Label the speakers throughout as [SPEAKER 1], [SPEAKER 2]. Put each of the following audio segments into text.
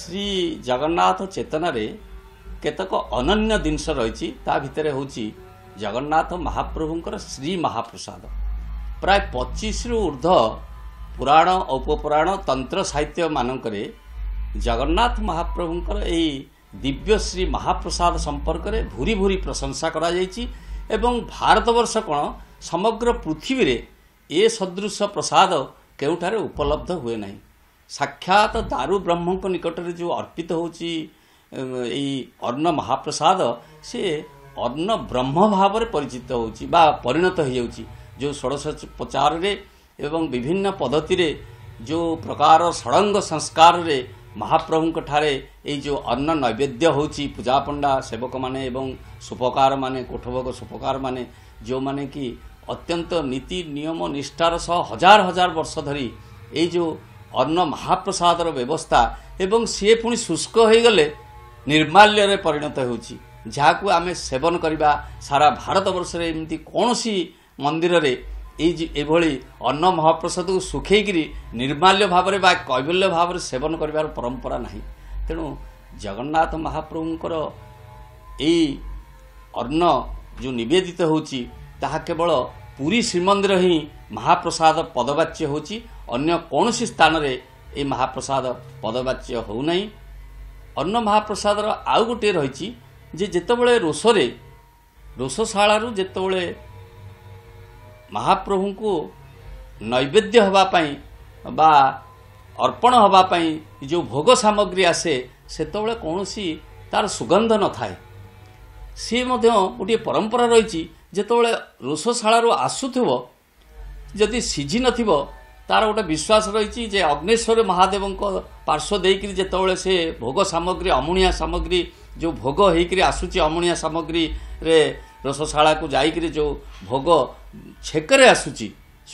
[SPEAKER 1] ଶ୍ରୀ ଜଗନ୍ନାଥ ଚେତନାରେ କେତେକ ଅନନ୍ୟ ଜିନିଷ ରହିଛି ତା ଭିତରେ ହେଉଛି ଜଗନ୍ନାଥ ମହାପ୍ରଭୁଙ୍କର ଶ୍ରୀ ମହାପ୍ରସାଦ ପ୍ରାୟ ପଚିଶରୁ ଉର୍ଦ୍ଧ ପୁରାଣ ଉପପୁରାଣ ତନ୍ତ୍ର ସାହିତ୍ୟ ମାନଙ୍କରେ ଜଗନ୍ନାଥ ମହାପ୍ରଭୁଙ୍କର ଏହି ଦିବ୍ୟ ଶ୍ରୀ ମହାପ୍ରସାଦ ସମ୍ପର୍କରେ ଭୁରି ଭୁରି ପ୍ରଶଂସା କରାଯାଇଛି ଏବଂ ଭାରତବର୍ଷ କ'ଣ ସମଗ୍ର ପୃଥିବୀରେ ଏ ସଦୃଶ ପ୍ରସାଦ କେଉଁଠାରେ ଉପଲବ୍ଧ ହୁଏ ନାହିଁ ସାକ୍ଷାତ ଦାରୁ ବ୍ରହ୍ମଙ୍କ ନିକଟରେ ଯେଉଁ ଅର୍ପିତ ହେଉଛି ଏଇ ଅର୍ଣ୍ଣ ମହାପ୍ରସାଦ ସେ ଅର୍ଣ୍ଣ ବ୍ରହ୍ମ ଭାବରେ ପରିଚିତ ହେଉଛି ବା ପରିଣତ ହୋଇଯାଉଛି ଯେଉଁ ଷୋଡ଼ଶ ପ୍ରଚାରରେ ଏବଂ ବିଭିନ୍ନ ପଦ୍ଧତିରେ ଯେଉଁ ପ୍ରକାର ଷଡ଼ଙ୍ଗ ସଂସ୍କାରରେ ମହାପ୍ରଭୁଙ୍କ ଠାରେ ଏଇ ଯେଉଁ ଅନ୍ନ ନୈବେଦ୍ୟ ହେଉଛି ପୂଜାପଣ୍ଡା ସେବକମାନେ ଏବଂ ସୁପକାରମାନେ କୋଠଭୋଗ ସୁପକାରମାନେ ଯେଉଁମାନେ କି ଅତ୍ୟନ୍ତ ନୀତି ନିୟମ ନିଷ୍ଠାର ସହ ହଜାର ହଜାର ବର୍ଷ ଧରି ଏଇ ଯେଉଁ ଅନ୍ନ ମହାପ୍ରସାଦର ବ୍ୟବସ୍ଥା ଏବଂ ସିଏ ପୁଣି ଶୁଷ୍କ ହୋଇଗଲେ ନିର୍ମାଲ୍ୟରେ ପରିଣତ ହେଉଛି ଯାହାକୁ ଆମେ ସେବନ କରିବା ସାରା ଭାରତବର୍ଷରେ ଏମିତି କୌଣସି ମନ୍ଦିରରେ ଏଇ ଏଭଳି ଅନ୍ନ ମହାପ୍ରସାଦକୁ ଶୁଖେଇକିରି ନିର୍ମାଲ୍ୟ ଭାବରେ ବା କୈବଲ୍ୟ ଭାବରେ ସେବନ କରିବାର ପରମ୍ପରା ନାହିଁ ତେଣୁ ଜଗନ୍ନାଥ ମହାପ୍ରଭୁଙ୍କର ଏଇ ଅନ୍ନ ଯେଉଁ ନିବେଦିତ ହେଉଛି ତାହା କେବଳ ପୁରୀ ଶ୍ରୀମନ୍ଦିର ହିଁ ମହାପ୍ରସାଦ ପଦବାଚ୍ୟ ହେଉଛି ଅନ୍ୟ କୌଣସି ସ୍ଥାନରେ ଏହି ମହାପ୍ରସାଦ ପଦବାଚ୍ୟ ହେଉନାହିଁ ଅନ୍ନ ମହାପ୍ରସାଦର ଆଉ ଗୋଟିଏ ରହିଛି ଯେ ଯେତେବେଳେ ରୋଷରେ ରୋଷଶାଳାରୁ ଯେତେବେଳେ ମହାପ୍ରଭୁଙ୍କୁ ନୈବେଦ୍ୟ ହେବା ପାଇଁ ବା ଅର୍ପଣ ହେବା ପାଇଁ ଯେଉଁ ଭୋଗ ସାମଗ୍ରୀ ଆସେ ସେତେବେଳେ କୌଣସି ତା'ର ସୁଗନ୍ଧ ନଥାଏ ସିଏ ମଧ୍ୟ ଗୋଟିଏ ପରମ୍ପରା ରହିଛି ଯେତେବେଳେ ରୋଷଶାଳାରୁ ଆସୁଥିବ ଯଦି ସିଝି ନଥିବ ତାର ଗୋଟେ ବିଶ୍ୱାସ ରହିଛି ଯେ ଅଗ୍ନେଶ୍ୱର ମହାଦେବଙ୍କ ପାର୍ଶ୍ୱ ଦେଇକରି ଯେତେବେଳେ ସେ ଭୋଗ ସାମଗ୍ରୀ ଅମୁଣିଆ ସାମଗ୍ରୀ ଯେଉଁ ଭୋଗ ହେଇକରି ଆସୁଛି ଅମୁଣିଆ ସାମଗ୍ରୀରେ ରସଶାଳାକୁ ଯାଇକରି ଯେଉଁ ଭୋଗ ଛେକରେ ଆସୁଛି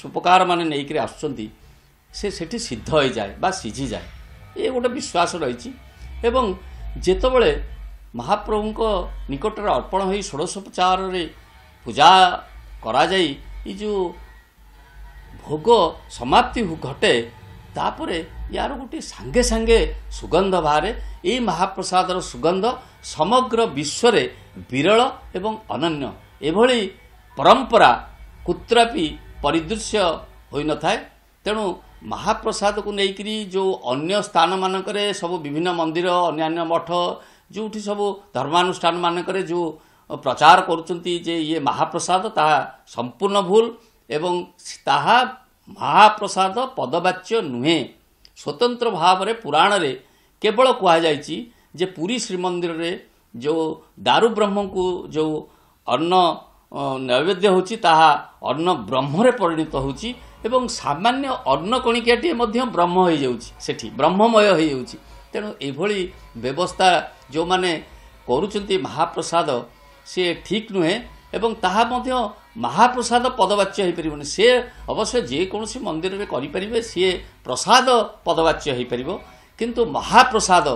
[SPEAKER 1] ଉପକାରମାନେ ନେଇକରି ଆସୁଛନ୍ତି ସେ ସେଠି ସିଦ୍ଧ ହୋଇଯାଏ ବା ସିଝିଯାଏ ଏ ଗୋଟେ ବିଶ୍ୱାସ ରହିଛି ଏବଂ ଯେତେବେଳେ ମହାପ୍ରଭୁଙ୍କ ନିକଟରେ ଅର୍ପଣ ହୋଇ ଷୋଡ଼ଶୋପଚାରରେ ପୂଜା କରାଯାଇ ଏ ଯେଉଁ ଭୋଗ ସମାପ୍ତି ଘଟେ ତାପରେ ୟାର ଗୋଟିଏ ସାଙ୍ଗେ ସାଙ୍ଗେ ସୁଗନ୍ଧ ବାହାରେ ଏଇ ମହାପ୍ରସାଦର ସୁଗନ୍ଧ ସମଗ୍ର ବିଶ୍ୱରେ ବିରଳ ଏବଂ ଅନନ୍ୟ ଏଭଳି ପରମ୍ପରା କୁତ୍ରାପି ପରିଦୃଶ୍ୟ ହୋଇନଥାଏ ତେଣୁ ମହାପ୍ରସାଦକୁ ନେଇକରି ଯେଉଁ ଅନ୍ୟ ସ୍ଥାନମାନଙ୍କରେ ସବୁ ବିଭିନ୍ନ ମନ୍ଦିର ଅନ୍ୟାନ୍ୟ ମଠ ଯେଉଁଠି ସବୁ ଧର୍ମାନୁଷ୍ଠାନମାନଙ୍କରେ ଯେଉଁ ପ୍ରଚାର କରୁଛନ୍ତି ଯେ ଇଏ ମହାପ୍ରସାଦ ତାହା ସମ୍ପୂର୍ଣ୍ଣ ଭୁଲ ଏବଂ ତାହା ମହାପ୍ରସାଦ ପଦବାଚ୍ୟ ନୁହେଁ ସ୍ୱତନ୍ତ୍ର ଭାବରେ ପୁରାଣରେ କେବଳ କୁହାଯାଇଛି ଯେ ପୁରୀ ଶ୍ରୀମନ୍ଦିରରେ ଯେଉଁ ଦାରୁ ବ୍ରହ୍ମଙ୍କୁ ଯେଉଁ ଅନ୍ନ ନୈବେଦ୍ୟ ହେଉଛି ତାହା ଅନ୍ନ ବ୍ରହ୍ମରେ ପରିଣତ ହେଉଛି ଏବଂ ସାମାନ୍ୟ ଅନ୍ନ କଣିକିଆଟିଏ ମଧ୍ୟ ବ୍ରହ୍ମ ହୋଇଯାଉଛି ସେଠି ବ୍ରହ୍ମମୟ ହୋଇଯାଉଛି ତେଣୁ ଏଭଳି ବ୍ୟବସ୍ଥା ଯେଉଁମାନେ କରୁଛନ୍ତି ମହାପ୍ରସାଦ ସିଏ ଠିକ୍ ନୁହେଁ ଏବଂ ତାହା ମଧ୍ୟ ମହାପ୍ରସାଦ ପଦବାଚ୍ୟ ହୋଇପାରିବନି ସେ ଅବଶ୍ୟ ଯେକୌଣସି ମନ୍ଦିରରେ କରିପାରିବେ ସିଏ ପ୍ରସାଦ ପଦବାଚ୍ୟ ହୋଇପାରିବ କିନ୍ତୁ ମହାପ୍ରସାଦ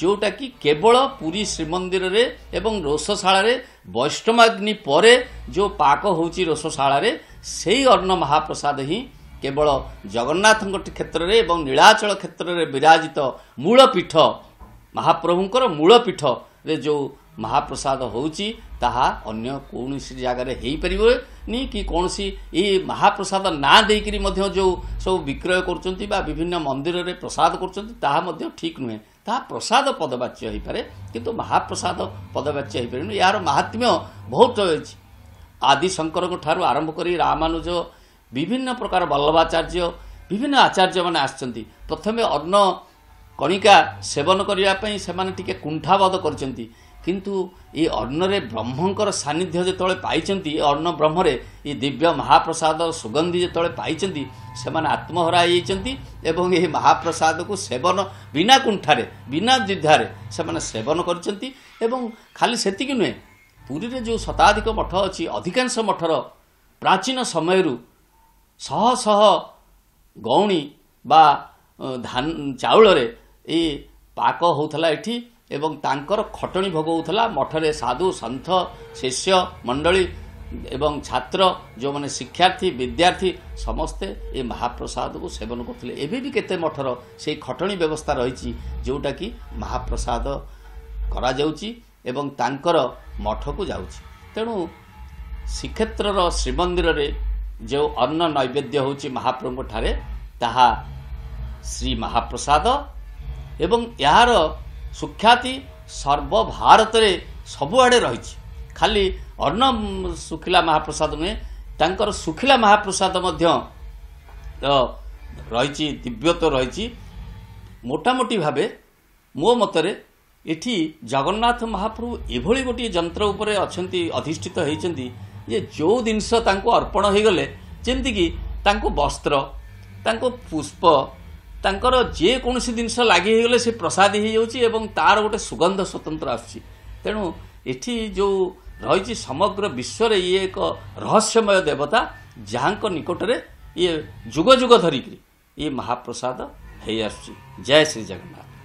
[SPEAKER 1] ଯେଉଁଟାକି କେବଳ ପୁରୀ ଶ୍ରୀମନ୍ଦିରରେ ଏବଂ ରୋଷଶାଳାରେ ବୈଷ୍ଣମାଗ୍ନି ପରେ ଯେଉଁ ପାକ ହେଉଛି ରୋଷଶାଳାରେ ସେହି ଅନ୍ନ ମହାପ୍ରସାଦ ହିଁ କେବଳ ଜଗନ୍ନାଥଙ୍କ କ୍ଷେତ୍ରରେ ଏବଂ ନୀଳାଚଳ କ୍ଷେତ୍ରରେ ବିରାଜିତ ମୂଳପୀଠ ମହାପ୍ରଭୁଙ୍କର ମୂଳପୀଠରେ ଯେଉଁ ମହାପ୍ରସାଦ ହେଉଛି ତାହା ଅନ୍ୟ କୌଣସି ଜାଗାରେ ହେଇପାରିବନି କି କୌଣସି ଏ ମହାପ୍ରସାଦ ନାଁ ଦେଇକରି ମଧ୍ୟ ଯେଉଁ ସବୁ ବିକ୍ରୟ କରୁଛନ୍ତି ବା ବିଭିନ୍ନ ମନ୍ଦିରରେ ପ୍ରସାଦ କରୁଛନ୍ତି ତାହା ମଧ୍ୟ ଠିକ୍ ନୁହେଁ ତାହା ପ୍ରସାଦ ପଦବାଚ୍ୟ ହୋଇପାରେ କିନ୍ତୁ ମହାପ୍ରସାଦ ପଦବାଚ୍ୟ ହେଇପାରିବନି ଏହାର ମହାତ୍ମ୍ୟ ବହୁତ ଅଛି ଆଦିଶଙ୍କରଙ୍କ ଠାରୁ ଆରମ୍ଭ କରି ରାମାନୁଜ ବିଭିନ୍ନ ପ୍ରକାର ବଲ୍ଲଭାଚାର୍ଯ୍ୟ ବିଭିନ୍ନ ଆଚାର୍ଯ୍ୟମାନେ ଆସିଛନ୍ତି ପ୍ରଥମେ ଅନ୍ନ କଣିକା ସେବନ କରିବା ପାଇଁ ସେମାନେ ଟିକିଏ କୁଣ୍ଠାବଧ କରିଛନ୍ତି କିନ୍ତୁ ଏ ଅର୍ଣ୍ଣରେ ବ୍ରହ୍ମଙ୍କର ସାନ୍ନିଧ୍ୟ ଯେତେବେଳେ ପାଇଛନ୍ତି ଏ ଅର୍ଣ୍ଣ ବ୍ରହ୍ମରେ ଏ ଦିବ୍ୟ ମହାପ୍ରସାଦର ସୁଗନ୍ଧି ଯେତେବେଳେ ପାଇଛନ୍ତି ସେମାନେ ଆତ୍ମହରା ହେଇଯାଇଛନ୍ତି ଏବଂ ଏହି ମହାପ୍ରସାଦକୁ ସେବନ ବିନା କୁଣ୍ଠାରେ ବିନା ଦ୍ୱିଧାରେ ସେମାନେ ସେବନ କରିଛନ୍ତି ଏବଂ ଖାଲି ସେତିକି ନୁହେଁ ପୁରୀରେ ଯେଉଁ ଶତାଧିକ ମଠ ଅଛି ଅଧିକାଂଶ ମଠର ପ୍ରାଚୀନ ସମୟରୁ ଶହ ଶହ ଗଉଣୀ ବା ଧାନ ଚାଉଳରେ ଏ ପାକ ହେଉଥିଲା ଏଠି ଏବଂ ତାଙ୍କର ଖଟଣି ଭୋଗଉଥିଲା ମଠରେ ସାଧୁ ସନ୍ଥ ଶିଷ୍ୟ ମଣ୍ଡଳୀ ଏବଂ ଛାତ୍ର ଯେଉଁମାନେ ଶିକ୍ଷାର୍ଥୀ ବିଦ୍ୟାର୍ଥୀ ସମସ୍ତେ ଏ ମହାପ୍ରସାଦକୁ ସେବନ କରୁଥିଲେ ଏବେ ବି କେତେ ମଠର ସେଇ ଖଟଣି ବ୍ୟବସ୍ଥା ରହିଛି ଯେଉଁଟାକି ମହାପ୍ରସାଦ କରାଯାଉଛି ଏବଂ ତାଙ୍କର ମଠକୁ ଯାଉଛି ତେଣୁ ଶ୍ରୀକ୍ଷେତ୍ରର ଶ୍ରୀମନ୍ଦିରରେ ଯେଉଁ ଅନ୍ନ ନୈବେଦ୍ୟ ହେଉଛି ମହାପ୍ରଭୁଙ୍କଠାରେ ତାହା ଶ୍ରୀ ମହାପ୍ରସାଦ ଏବଂ ଏହାର ସୁଖ୍ୟାତି ସର୍ବଭାରତରେ ସବୁଆଡ଼େ ରହିଛି ଖାଲି ଅର୍ଣ୍ଣ ଶୁଖିଲା ମହାପ୍ରସାଦ ନୁହେଁ ତାଙ୍କର ଶୁଖିଲା ମହାପ୍ରସାଦ ମଧ୍ୟ ରହିଛି ଦିବ୍ୟତ୍ୱ ରହିଛି ମୋଟାମୋଟି ଭାବେ ମୋ ମତରେ ଏଠି ଜଗନ୍ନାଥ ମହାପ୍ରଭୁ ଏଭଳି ଗୋଟିଏ ଯନ୍ତ୍ର ଉପରେ ଅଛନ୍ତି ଅଧିଷ୍ଠିତ ହୋଇଛନ୍ତି ଯେ ଯେଉଁ ଜିନିଷ ତାଙ୍କୁ ଅର୍ପଣ ହୋଇଗଲେ ଯେମିତିକି ତାଙ୍କୁ ବସ୍ତ୍ର ତାଙ୍କୁ ପୁଷ୍ପ ତାଙ୍କର ଯେକୌଣସି ଜିନିଷ ଲାଗି ହେଇଗଲେ ସେ ପ୍ରସାଦ ହେଇଯାଉଛି ଏବଂ ତା'ର ଗୋଟେ ସୁଗନ୍ଧ ସ୍ୱତନ୍ତ୍ର ଆସୁଛି ତେଣୁ ଏଠି ଯେଉଁ ରହିଛି ସମଗ୍ର ବିଶ୍ୱରେ ଇଏ ଏକ ରହସ୍ୟମୟ ଦେବତା ଯାହାଙ୍କ ନିକଟରେ ଇଏ ଯୁଗ ଯୁଗ ଧରିକିରି ଇଏ ମହାପ୍ରସାଦ ହେଇଆସୁଛି ଜୟ ଶ୍ରୀ ଜଗନ୍ନାଥ